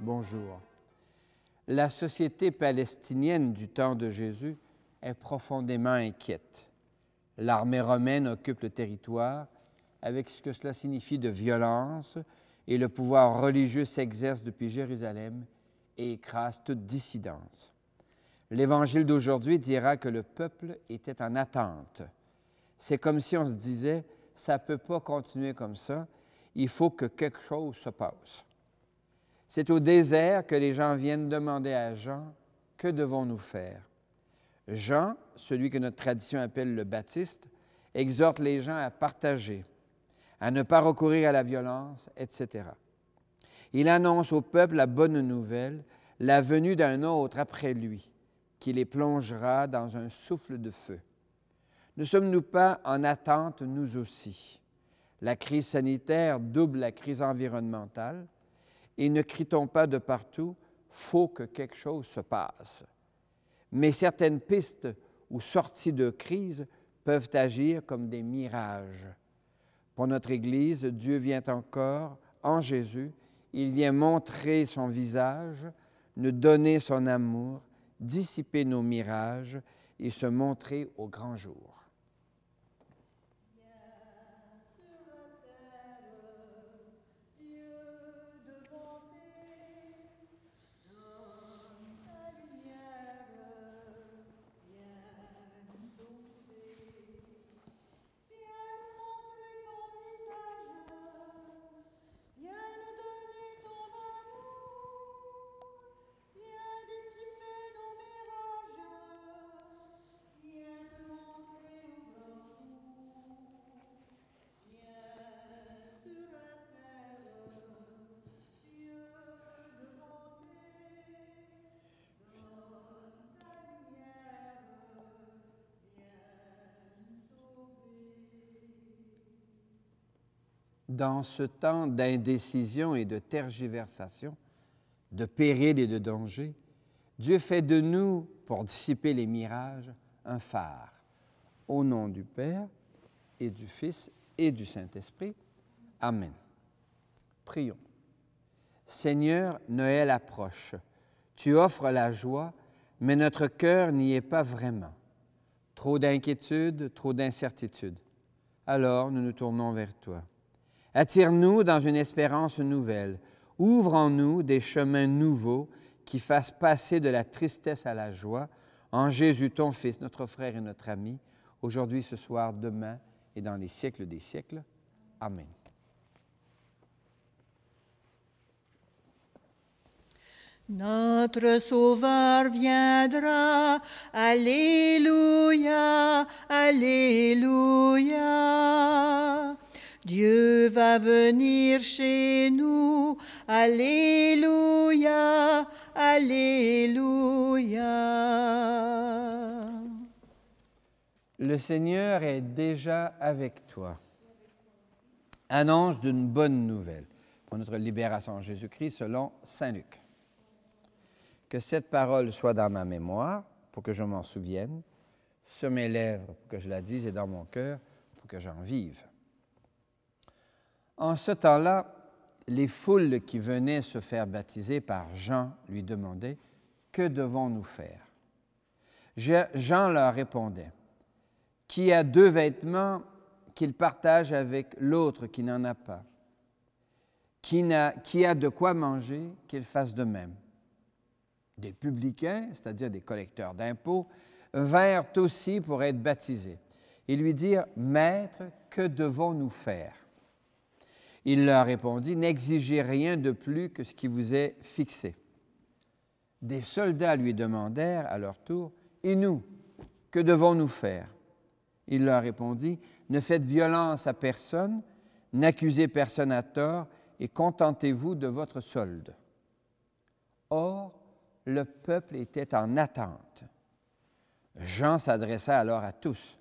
bonjour. La société palestinienne du temps de Jésus est profondément inquiète. L'armée romaine occupe le territoire avec ce que cela signifie de violence et le pouvoir religieux s'exerce depuis Jérusalem et écrase toute dissidence. L'Évangile d'aujourd'hui dira que le peuple était en attente. C'est comme si on se disait, ça ne peut pas continuer comme ça, il faut que quelque chose se passe. C'est au désert que les gens viennent demander à Jean, que devons-nous faire? Jean, celui que notre tradition appelle le baptiste, exhorte les gens à partager, à ne pas recourir à la violence, etc. Il annonce au peuple la bonne nouvelle, la venue d'un autre après lui, qui les plongera dans un souffle de feu. Ne sommes-nous pas en attente, nous aussi? La crise sanitaire double la crise environnementale et ne crie-t-on pas de partout, faut que quelque chose se passe. Mais certaines pistes ou sorties de crise peuvent agir comme des mirages. Pour notre Église, Dieu vient encore en Jésus, il vient montrer son visage, nous donner son amour, dissiper nos mirages et se montrer au grand jour. dans ce temps d'indécision et de tergiversation, de péril et de danger, Dieu fait de nous, pour dissiper les mirages, un phare. Au nom du Père et du Fils et du Saint-Esprit. Amen. Prions. Seigneur, Noël approche. Tu offres la joie, mais notre cœur n'y est pas vraiment. Trop d'inquiétude, trop d'incertitude. Alors nous nous tournons vers toi. Attire-nous dans une espérance nouvelle. Ouvre en nous des chemins nouveaux qui fassent passer de la tristesse à la joie. En Jésus, ton Fils, notre frère et notre ami, aujourd'hui, ce soir, demain et dans les siècles des siècles. Amen. Notre Sauveur viendra. Alléluia, Alléluia. Dieu va venir chez nous. Alléluia, Alléluia. Le Seigneur est déjà avec toi. Annonce d'une bonne nouvelle pour notre libération en Jésus-Christ selon Saint Luc. Que cette parole soit dans ma mémoire pour que je m'en souvienne, sur mes lèvres pour que je la dise et dans mon cœur pour que j'en vive. En ce temps-là, les foules qui venaient se faire baptiser par Jean lui demandaient, Que devons-nous faire Jean leur répondait, Qui a deux vêtements qu'il partage avec l'autre qui n'en a pas qui, a, qui a de quoi manger, qu'il fasse de même. Des publicains, c'est-à-dire des collecteurs d'impôts, vinrent aussi pour être baptisés et lui dirent, Maître, que devons-nous faire il leur répondit, N'exigez rien de plus que ce qui vous est fixé. Des soldats lui demandèrent à leur tour, Et nous, que devons-nous faire Il leur répondit, Ne faites violence à personne, n'accusez personne à tort, et contentez-vous de votre solde. Or, le peuple était en attente. Jean s'adressa alors à tous.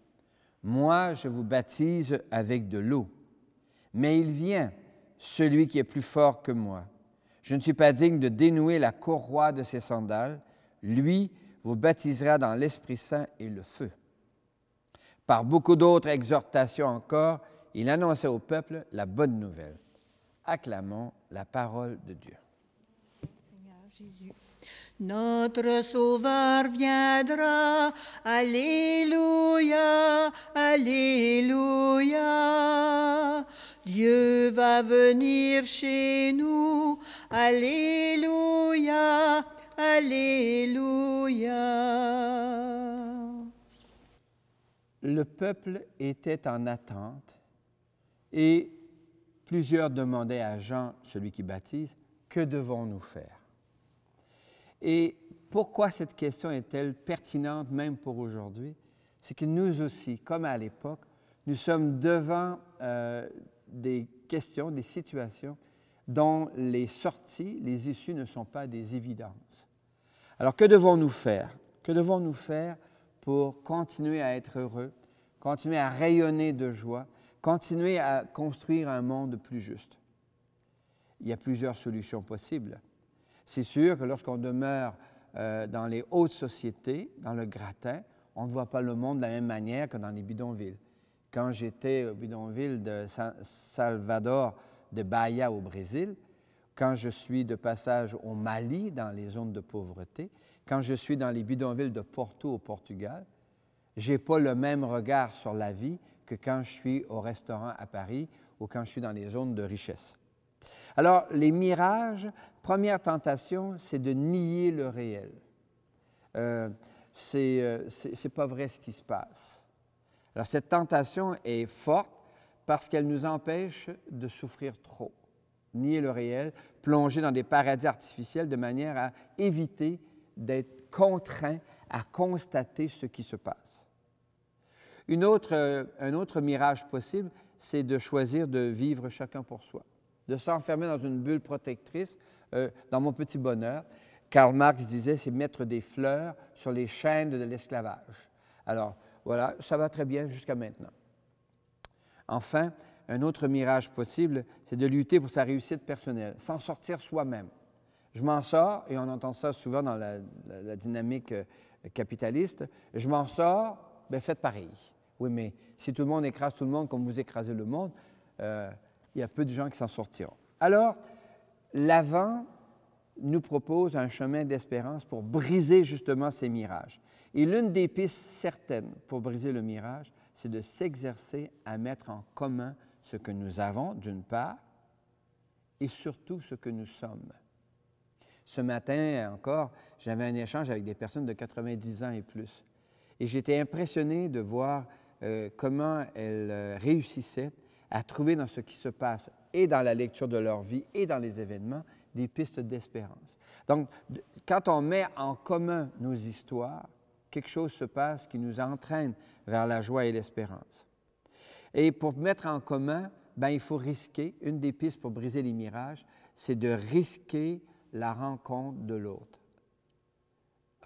Moi, je vous baptise avec de l'eau mais il vient, celui qui est plus fort que moi. Je ne suis pas digne de dénouer la courroie de ses sandales. Lui vous baptisera dans l'Esprit Saint et le feu. Par beaucoup d'autres exhortations encore, il annonçait au peuple la bonne nouvelle. Acclamons la parole de Dieu. Seigneur Jésus. Notre Sauveur viendra, Alléluia, Alléluia. Dieu va venir chez nous, Alléluia, Alléluia. Le peuple était en attente et plusieurs demandaient à Jean, celui qui baptise, que devons-nous faire? Et pourquoi cette question est-elle pertinente même pour aujourd'hui? C'est que nous aussi, comme à l'époque, nous sommes devant euh, des questions, des situations dont les sorties, les issues ne sont pas des évidences. Alors que devons-nous faire? Que devons-nous faire pour continuer à être heureux, continuer à rayonner de joie, continuer à construire un monde plus juste? Il y a plusieurs solutions possibles. C'est sûr que lorsqu'on demeure euh, dans les hautes sociétés, dans le gratin, on ne voit pas le monde de la même manière que dans les bidonvilles. Quand j'étais au bidonville de Salvador, de Bahia au Brésil, quand je suis de passage au Mali, dans les zones de pauvreté, quand je suis dans les bidonvilles de Porto au Portugal, je n'ai pas le même regard sur la vie que quand je suis au restaurant à Paris ou quand je suis dans les zones de richesse. Alors, les mirages, première tentation, c'est de nier le réel. Euh, euh c'est pas vrai ce qui se passe. Alors, cette tentation est forte parce qu'elle nous empêche de souffrir trop, nier le réel, plonger dans des paradis artificiels de manière à éviter d'être contraint à constater ce qui se passe. Euh, un autre mirage possible, c'est de choisir de vivre chacun pour soi de s'enfermer dans une bulle protectrice, euh, dans mon petit bonheur. Karl Marx disait, c'est mettre des fleurs sur les chaînes de l'esclavage. Alors, voilà, ça va très bien jusqu'à maintenant. Enfin, un autre mirage possible, c'est de lutter pour sa réussite personnelle, s'en sortir soi-même. Je m'en sors, et on entend ça souvent dans la, dynamique euh, capitaliste, je m'en sors, bien faites pareil. Oui, mais si tout le monde écrase tout le monde comme vous écrasez le monde, euh, il y a peu de gens qui s'en sortiront. Alors, l'avant nous propose un chemin d'espérance pour briser justement ces mirages. Et l'une des pistes certaines pour briser le mirage, c'est de s'exercer à mettre en commun ce que nous avons, d'une part, et surtout ce que nous sommes. Ce matin encore, j'avais un échange avec des personnes de 90 ans et plus. Et j'étais impressionné de voir euh, comment elles euh, réussissaient à trouver dans ce qui se passe et dans la lecture de leur vie et dans les événements des pistes d'espérance. Donc, quand on met en commun nos histoires, quelque chose se passe qui nous entraîne vers la joie et l'espérance. Et pour mettre en commun, ben, il faut risquer, une des pistes pour briser les mirages, c'est de risquer la rencontre de l'autre.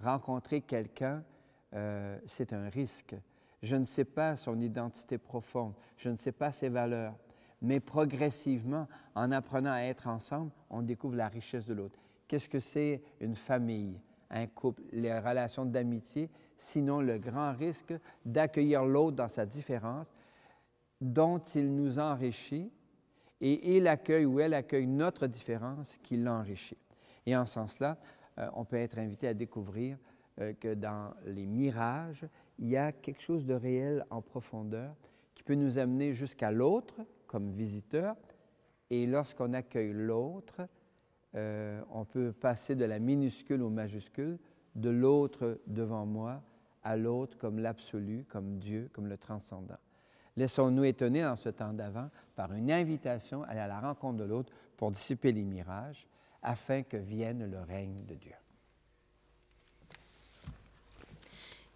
Rencontrer quelqu'un, euh, c'est un risque. Je ne sais pas son identité profonde, je ne sais pas ses valeurs, mais progressivement, en apprenant à être ensemble, on découvre la richesse de l'autre. Qu'est-ce que c'est une famille, un couple, les relations d'amitié, sinon le grand risque d'accueillir l'autre dans sa différence, dont il nous enrichit, et il accueille ou elle accueille notre différence qui l'enrichit. Et en ce sens-là, euh, on peut être invité à découvrir euh, que dans les mirages, il y a quelque chose de réel en profondeur qui peut nous amener jusqu'à l'autre comme visiteur. Et lorsqu'on accueille l'autre, euh, on peut passer de la minuscule au majuscule, de l'autre devant moi à l'autre comme l'absolu, comme Dieu, comme le transcendant. Laissons-nous étonner dans ce temps d'avant par une invitation à à la rencontre de l'autre pour dissiper les mirages, afin que vienne le règne de Dieu.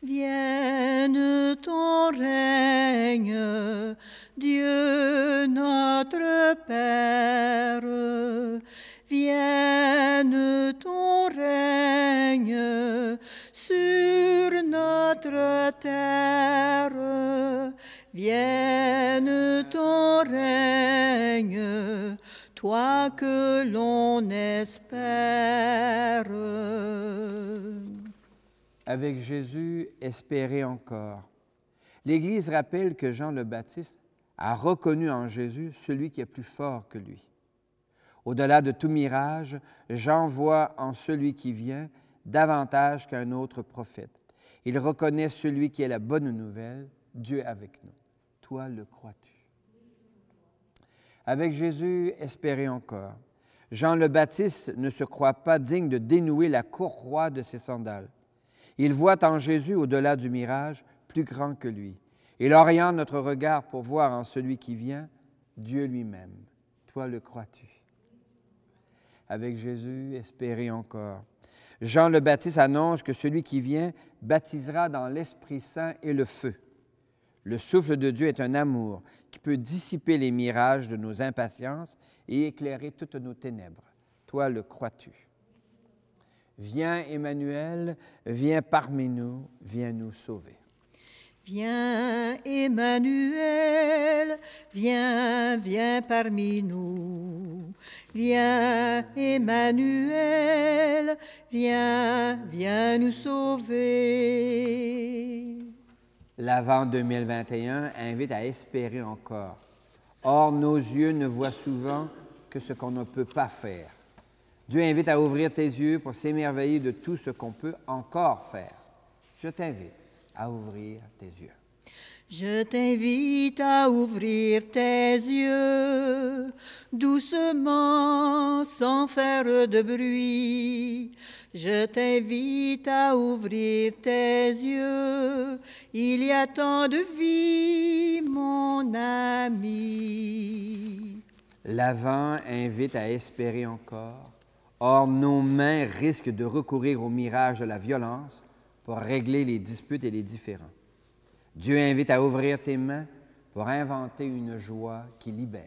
Vienne ton règne, Dieu notre Père. Vienne ton règne sur notre terre. Vienne ton règne, toi que l'on espère avec Jésus, espérez encore. L'Église rappelle que Jean le Baptiste a reconnu en Jésus celui qui est plus fort que lui. Au-delà de tout mirage, Jean voit en celui qui vient davantage qu'un autre prophète. Il reconnaît celui qui est la bonne nouvelle, Dieu avec nous. Toi le crois-tu? Avec Jésus, espérez encore. Jean le Baptiste ne se croit pas digne de dénouer la courroie de ses sandales. Il voit en Jésus, au-delà du mirage, plus grand que lui. Il oriente notre regard pour voir en celui qui vient Dieu lui-même. Toi le crois-tu Avec Jésus, espérez encore. Jean le Baptiste annonce que celui qui vient baptisera dans l'Esprit Saint et le feu. Le souffle de Dieu est un amour qui peut dissiper les mirages de nos impatiences et éclairer toutes nos ténèbres. Toi le crois-tu Viens Emmanuel, viens parmi nous, viens nous sauver. Viens Emmanuel, viens, viens parmi nous. Viens Emmanuel, viens, viens nous sauver. L'avant 2021 invite à espérer encore. Or, nos yeux ne voient souvent que ce qu'on ne peut pas faire. Dieu invite à ouvrir tes yeux pour s'émerveiller de tout ce qu'on peut encore faire. Je t'invite à ouvrir tes yeux. Je t'invite à ouvrir tes yeux doucement, sans faire de bruit. Je t'invite à ouvrir tes yeux. Il y a tant de vie, mon ami. L'avant invite à espérer encore, Or, nos mains risquent de recourir au mirage de la violence pour régler les disputes et les différends. Dieu invite à ouvrir tes mains pour inventer une joie qui libère.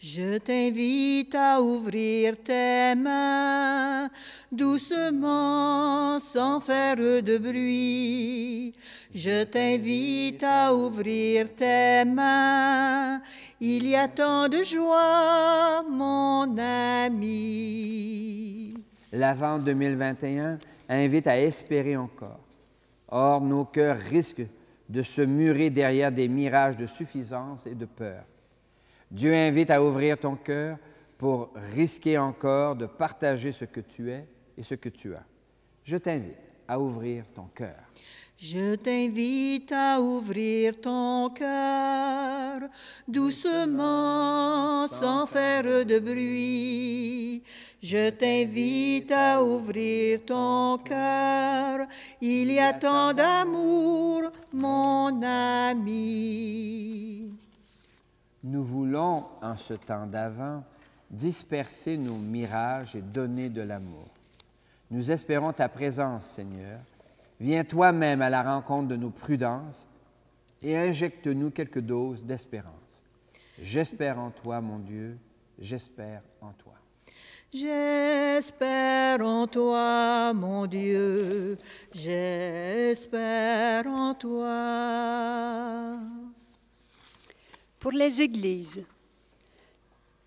Je t'invite à ouvrir tes mains doucement sans faire de bruit. Je t'invite à ouvrir tes mains. Il y a tant de joie, mon ami. L'avant 2021 invite à espérer encore. Or, nos cœurs risquent de se murer derrière des mirages de suffisance et de peur. Dieu invite à ouvrir ton cœur pour risquer encore de partager ce que tu es et ce que tu as. Je t'invite à ouvrir ton cœur. Je t'invite à ouvrir ton cœur doucement, sans faire de bruit. Je t'invite à ouvrir ton cœur. Il y a tant d'amour, mon ami. Nous voulons, en ce temps d'avant, disperser nos mirages et donner de l'amour. Nous espérons ta présence, Seigneur. Viens toi-même à la rencontre de nos prudences et injecte-nous quelques doses d'espérance. J'espère en toi, mon Dieu, j'espère en toi. J'espère en toi, mon Dieu, j'espère en toi. Pour les églises,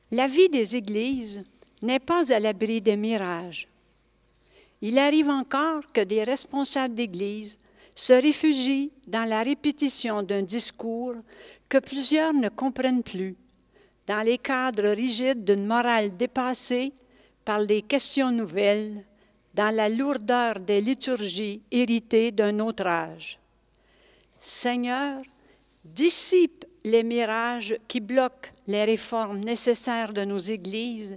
la vie des églises n'est pas à l'abri des mirages il arrive encore que des responsables d'Église se réfugient dans la répétition d'un discours que plusieurs ne comprennent plus, dans les cadres rigides d'une morale dépassée par des questions nouvelles, dans la lourdeur des liturgies héritées d'un autre âge. Seigneur, dissipe les mirages qui bloquent les réformes nécessaires de nos églises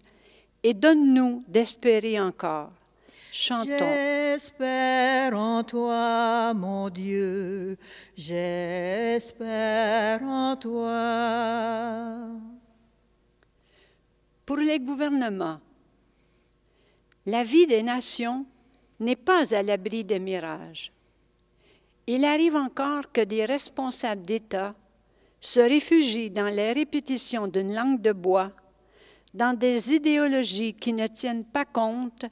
et donne-nous d'espérer encore. Chantons. J'espère en toi, mon Dieu, j'espère en toi. Pour les gouvernements, la vie des nations n'est pas à l'abri des mirages. Il arrive encore que des responsables d'État se réfugient dans les répétitions d'une langue de bois, dans des idéologies qui ne tiennent pas compte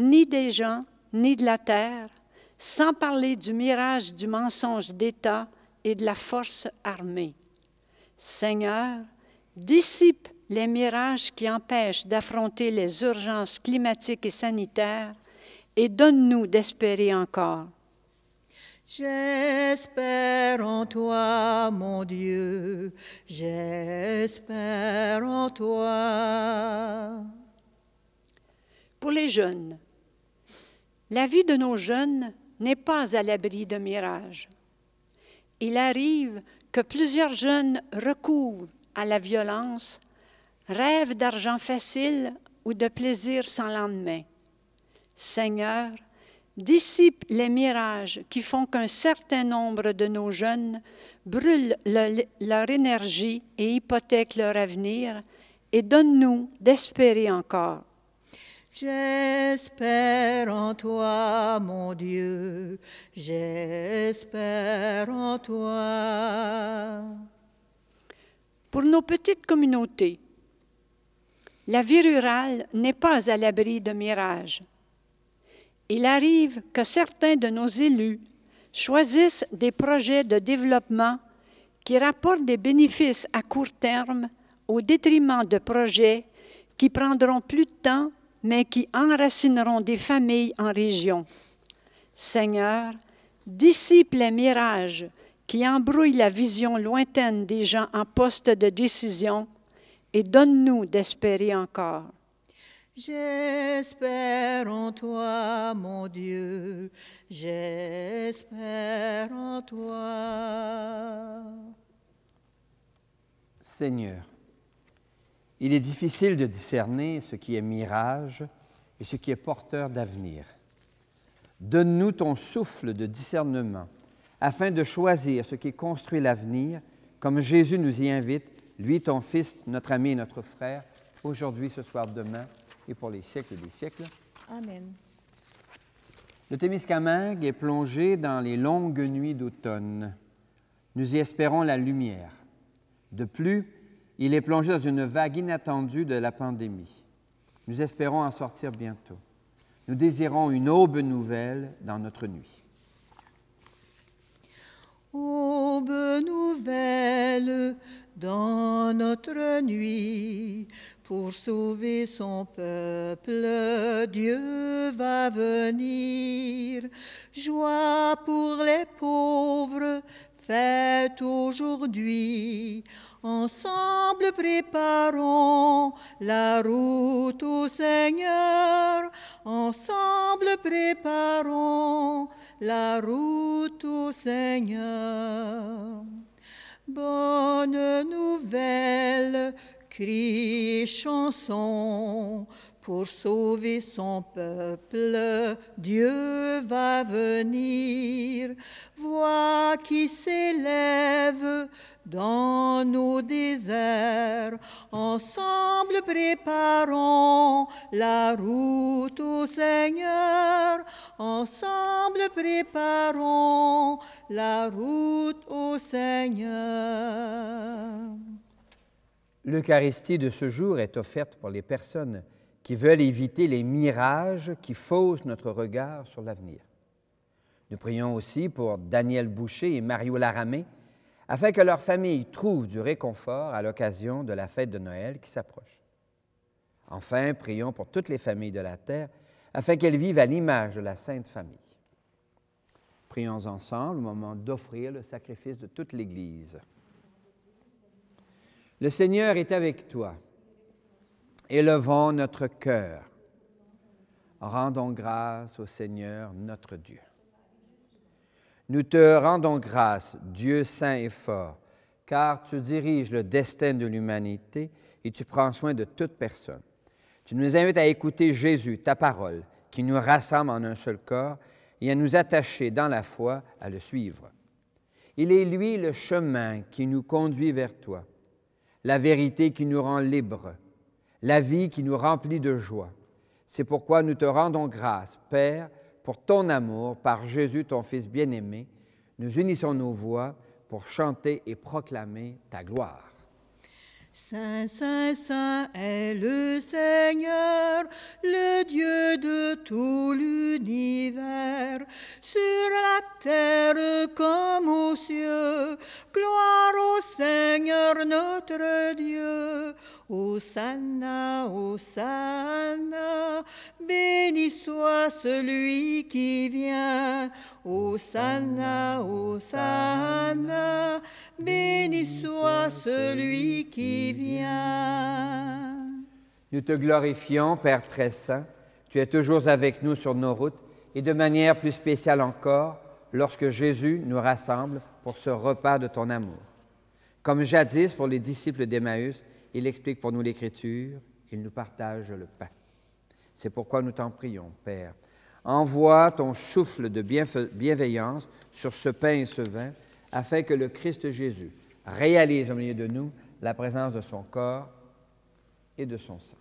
ni des gens, ni de la terre, sans parler du mirage du mensonge d'État et de la force armée. Seigneur, dissipe les mirages qui empêchent d'affronter les urgences climatiques et sanitaires et donne-nous d'espérer encore. J'espère en toi, mon Dieu, j'espère en toi. Pour les jeunes, la vie de nos jeunes n'est pas à l'abri de mirages. Il arrive que plusieurs jeunes recouvrent à la violence, rêvent d'argent facile ou de plaisir sans lendemain. Seigneur, dissipe les mirages qui font qu'un certain nombre de nos jeunes brûlent leur énergie et hypothèquent leur avenir, et donne-nous d'espérer encore. J'espère en toi, mon Dieu, j'espère en toi. Pour nos petites communautés, la vie rurale n'est pas à l'abri de mirages. Il arrive que certains de nos élus choisissent des projets de développement qui rapportent des bénéfices à court terme au détriment de projets qui prendront plus de temps mais qui enracineront des familles en région. Seigneur, dissipe les mirages qui embrouillent la vision lointaine des gens en poste de décision et donne-nous d'espérer encore. J'espère en toi, mon Dieu, j'espère en toi. Seigneur, il est difficile de discerner ce qui est mirage et ce qui est porteur d'avenir. Donne-nous ton souffle de discernement afin de choisir ce qui construit l'avenir, comme Jésus nous y invite, lui, ton Fils, notre ami et notre frère, aujourd'hui, ce soir, demain et pour les siècles des siècles. Amen. Le Témiscamingue est plongé dans les longues nuits d'automne. Nous y espérons la lumière. De plus, il est plongé dans une vague inattendue de la pandémie. Nous espérons en sortir bientôt. Nous désirons une aube nouvelle dans notre nuit. Aube nouvelle dans notre nuit, pour sauver son peuple, Dieu va venir. Joie pour les pauvres, fête aujourd'hui. Ensemble préparons la route au Seigneur. Ensemble préparons la route au Seigneur. Bonne nouvelle, crie chanson, pour sauver son peuple, Dieu va venir. Voix qui s'élève dans nos déserts, ensemble préparons la route au Seigneur, ensemble préparons la route au Seigneur. L'Eucharistie de ce jour est offerte pour les personnes qui veulent éviter les mirages qui faussent notre regard sur l'avenir. Nous prions aussi pour Daniel Boucher et Mario Laramé, afin que leurs familles trouvent du réconfort à l'occasion de la fête de Noël qui s'approche. Enfin, prions pour toutes les familles de la terre, afin qu'elles vivent à l'image de la Sainte Famille. Prions ensemble au moment d'offrir le sacrifice de toute l'Église. Le Seigneur est avec toi. Élevons notre cœur. Rendons grâce au Seigneur notre Dieu. Nous te rendons grâce, Dieu saint et fort, car tu diriges le destin de l'humanité et tu prends soin de toute personne. Tu nous invites à écouter Jésus, ta parole, qui nous rassemble en un seul corps, et à nous attacher dans la foi à le suivre. Il est lui le chemin qui nous conduit vers toi la vérité qui nous rend libres, la vie qui nous remplit de joie. C'est pourquoi nous te rendons grâce, Père, pour ton amour par Jésus, ton Fils bien-aimé. Nous unissons nos voix pour chanter et proclamer ta gloire. Saint, Saint, Saint est le Seigneur, le Dieu de tout l'univers, sur la terre comme aux cieux. Gloire Seigneur notre Dieu. Hosanna, Hosanna, béni soit celui qui vient. Hosanna, Hosanna, béni soit celui qui vient. Nous te glorifions, Père très saint. Tu es toujours avec nous sur nos routes et de manière plus spéciale encore lorsque Jésus nous rassemble pour ce repas de ton amour. Comme jadis pour les disciples d'Emmaüs, il explique pour nous l'Écriture, il nous partage le pain. C'est pourquoi nous t'en prions, Père. Envoie ton souffle de bienveillance sur ce pain et ce vin, afin que le Christ Jésus réalise au milieu de nous la présence de son corps et de son sang.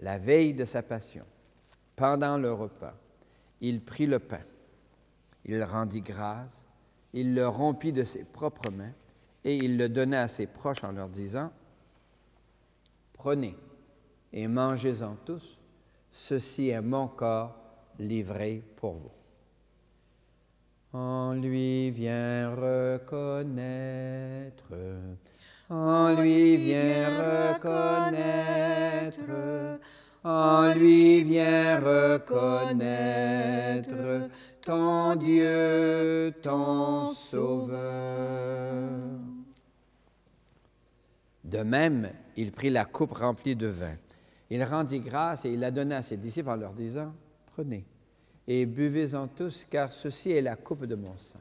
La veille de sa passion, pendant le repas, il prit le pain, il rendit grâce, il le rompit de ses propres mains et il le donna à ses proches en leur disant, Prenez et mangez-en tous, ceci est mon corps livré pour vous. On lui vient reconnaître, on lui vient reconnaître, on lui vient reconnaître « Ton Dieu, ton Sauveur. De même, il prit la coupe remplie de vin. Il rendit grâce et il la donna à ses disciples en leur disant, Prenez et buvez-en tous, car ceci est la coupe de mon sang,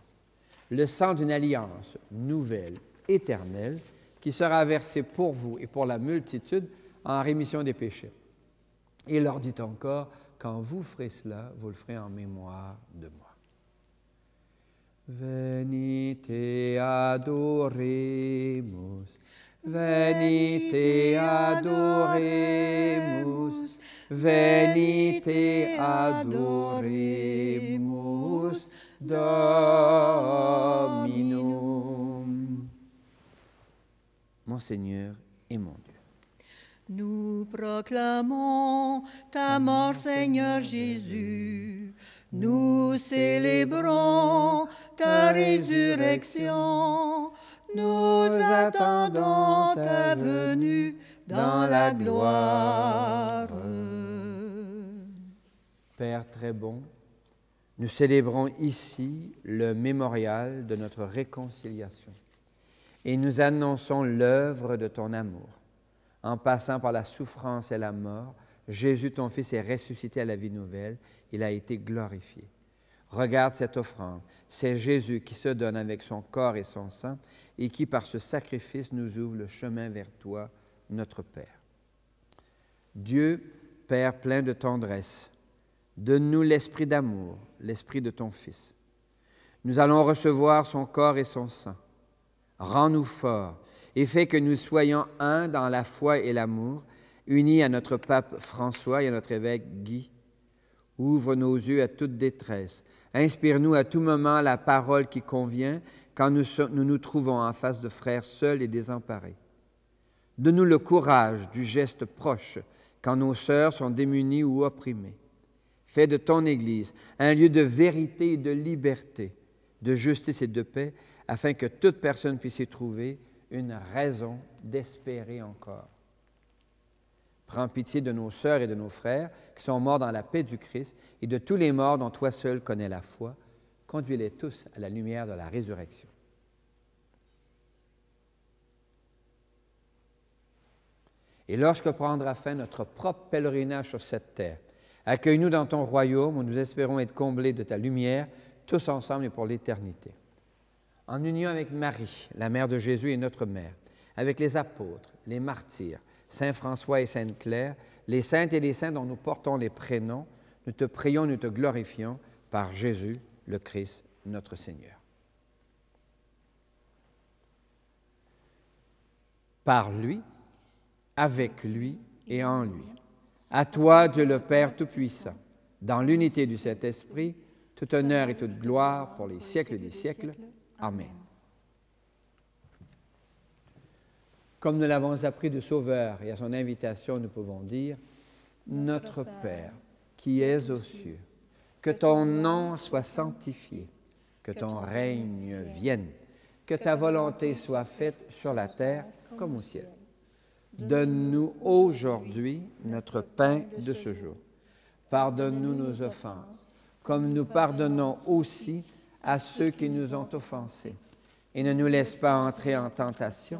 le sang d'une alliance nouvelle, éternelle, qui sera versée pour vous et pour la multitude en rémission des péchés. il leur dit encore, quand vous ferez cela, vous le ferez en mémoire de moi. Venite adoremus, venite adoremus, venite adoremus Dominum. Mon Seigneur et mon Dieu. Nous proclamons ta mort, Seigneur Jésus. Nous célébrons ta résurrection. Nous attendons ta venue dans la gloire. Père très bon, nous célébrons ici le mémorial de notre réconciliation et nous annonçons l'œuvre de ton amour en passant par la souffrance et la mort, Jésus, ton Fils, est ressuscité à la vie nouvelle. Il a été glorifié. Regarde cette offrande. C'est Jésus qui se donne avec son corps et son sang et qui, par ce sacrifice, nous ouvre le chemin vers toi, notre Père. Dieu, Père plein de tendresse, donne-nous l'esprit d'amour, l'esprit de ton Fils. Nous allons recevoir son corps et son sang. Rends-nous forts et fait que nous soyons un dans la foi et l'amour, unis à notre pape François et à notre évêque Guy. Ouvre nos yeux à toute détresse. Inspire-nous à tout moment la parole qui convient quand nous nous, nous trouvons en face de frères seuls et désemparés. Donne-nous le courage du geste proche quand nos sœurs sont démunies ou opprimées. Fais de ton Église un lieu de vérité et de liberté, de justice et de paix, afin que toute personne puisse y trouver une raison d'espérer encore. Prends pitié de nos sœurs et de nos frères qui sont morts dans la paix du Christ et de tous les morts dont toi seul connais la foi. Conduis-les tous à la lumière de la résurrection. Et lorsque prendra fin notre propre pèlerinage sur cette terre, accueille-nous dans ton royaume où nous espérons être comblés de ta lumière, tous ensemble et pour l'éternité en union avec Marie, la mère de Jésus et notre mère, avec les apôtres, les martyrs, Saint François et Sainte Claire, les saintes et les saints dont nous portons les prénoms, nous te prions, nous te glorifions par Jésus le Christ, notre Seigneur. Par lui, avec lui et en lui. À toi, Dieu le Père Tout-Puissant, dans l'unité du Saint-Esprit, tout honneur et toute gloire pour les siècles des siècles. Amen. Comme nous l'avons appris du Sauveur et à son invitation, nous pouvons dire, Notre Père, qui es aux cieux, que ton nom soit sanctifié, que ton règne vienne, que ta volonté soit faite sur la terre comme au ciel. Donne-nous aujourd'hui notre pain de ce jour. Pardonne-nous nos offenses, comme nous pardonnons aussi à ceux qui nous ont offensés. Et ne nous laisse pas entrer en tentation,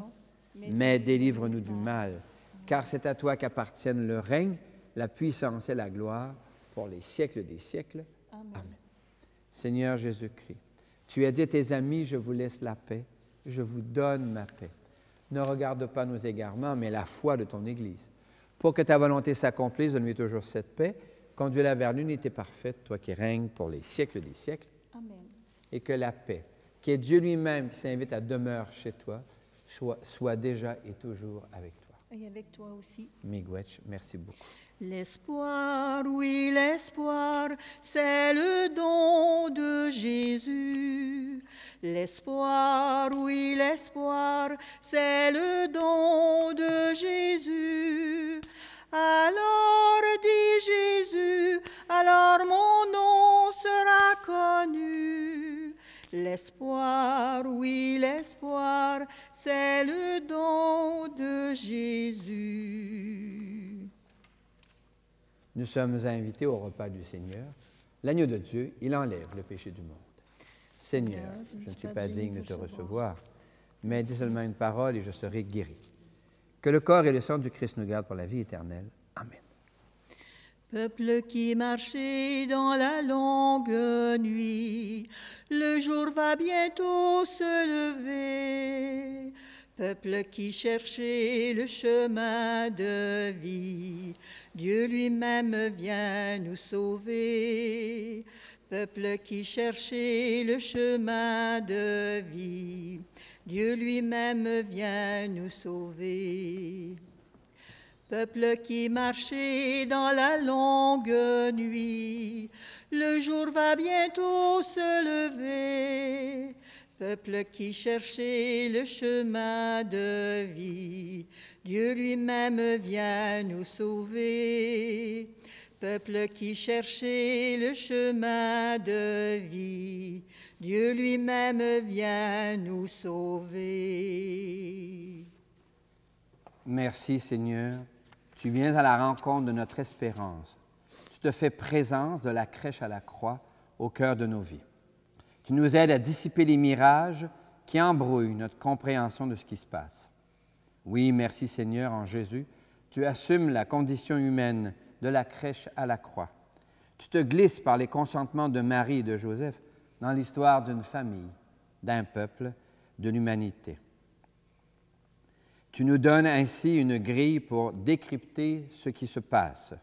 mais délivre-nous du mal, car c'est à toi qu'appartiennent le règne, la puissance et la gloire pour les siècles des siècles. Amen. Seigneur Jésus-Christ, tu as dit à tes amis, je vous laisse la paix, je vous donne ma paix. Ne regarde pas nos égarements, mais la foi de ton Église. Pour que ta volonté s'accomplisse, donne-lui toujours cette paix. Conduis-la vers l'unité parfaite, toi qui règnes pour les siècles des siècles et que la paix, qui est Dieu lui-même qui s'invite à demeurer chez toi, soit, déjà et toujours avec toi. Et avec toi aussi. Miigwech, merci beaucoup. L'espoir, oui, l'espoir, c'est le don de Jésus. L'espoir, oui, l'espoir, c'est le don de Jésus. Alors dit Jésus, alors mon nom sera connu. L'espoir, oui, l'espoir, c'est le don de Jésus. Nous sommes invités au repas du Seigneur. L'agneau de Dieu, il enlève le péché du monde. Seigneur, je ne suis pas digne de te recevoir, mais dis seulement une parole et je serai guéri. Que le corps et le sang du Christ nous gardent pour la vie éternelle. Peuple qui marchait dans la longue nuit, le jour va bientôt se lever. Peuple qui cherchait le chemin de vie, Dieu lui-même vient nous sauver. Peuple qui cherchait le chemin de vie, Dieu lui-même vient nous sauver. Peuple qui marchait dans la longue nuit, le jour va bientôt se lever. Peuple qui cherchait le chemin de vie, Dieu lui-même vient nous sauver. Peuple qui cherchait le chemin de vie, Dieu lui-même vient nous sauver. Merci Seigneur tu viens à la rencontre de notre espérance. Tu te fais présence de la crèche à la croix au cœur de nos vies. Tu nous aides à dissiper les mirages qui embrouillent notre compréhension de ce qui se passe. Oui, merci Seigneur, en Jésus, tu assumes la condition humaine de la crèche à la croix. Tu te glisses par les consentements de Marie et de Joseph dans l'histoire d'une famille, d'un peuple, de l'humanité. Tu nous donnes ainsi une grille pour décrypter ce qui se passe.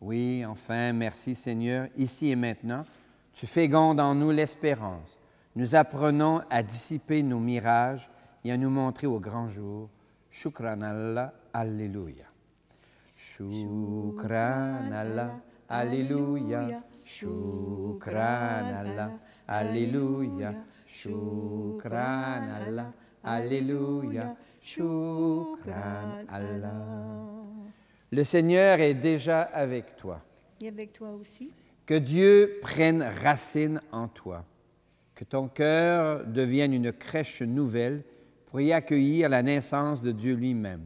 Oui, enfin, merci Seigneur, ici et maintenant, tu fécondes en nous l'espérance. Nous apprenons à dissiper nos mirages et à nous montrer au grand jour. Allah, Alléluia. Allah, Alléluia. Allah, Alléluia. Allah, Alléluia. Le Seigneur est déjà avec toi. Et avec toi aussi. Que Dieu prenne racine en toi. Que ton cœur devienne une crèche nouvelle pour y accueillir la naissance de Dieu lui-même.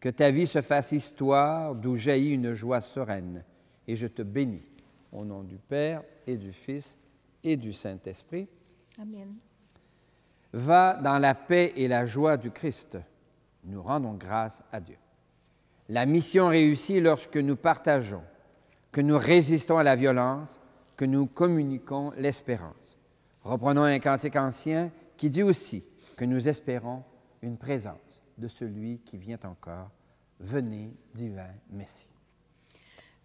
Que ta vie se fasse histoire d'où jaillit une joie sereine. Et je te bénis. Au nom du Père et du Fils et du Saint-Esprit. Amen va dans la paix et la joie du Christ. Nous rendons grâce à Dieu. La mission réussit lorsque nous partageons, que nous résistons à la violence, que nous communiquons l'espérance. Reprenons un cantique ancien qui dit aussi que nous espérons une présence de celui qui vient encore. Venez, divin Messie.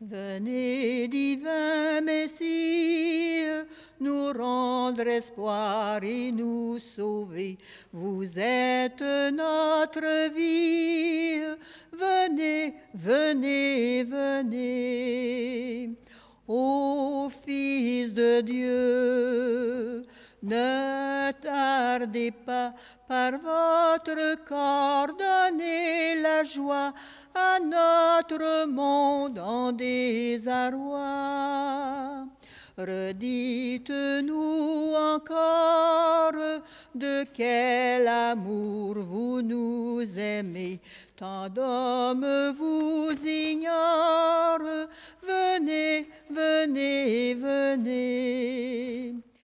Venez, divin Messie, nous rendre espoir et nous sauver. Vous êtes notre vie. Venez, venez, venez. Ô Fils de Dieu, ne tardez pas par votre corps donnez la joie à notre monde en désarroi. Redites-nous encore de quel amour vous nous aimez. Tant d'hommes vous ignorent. Venez, venez, venez.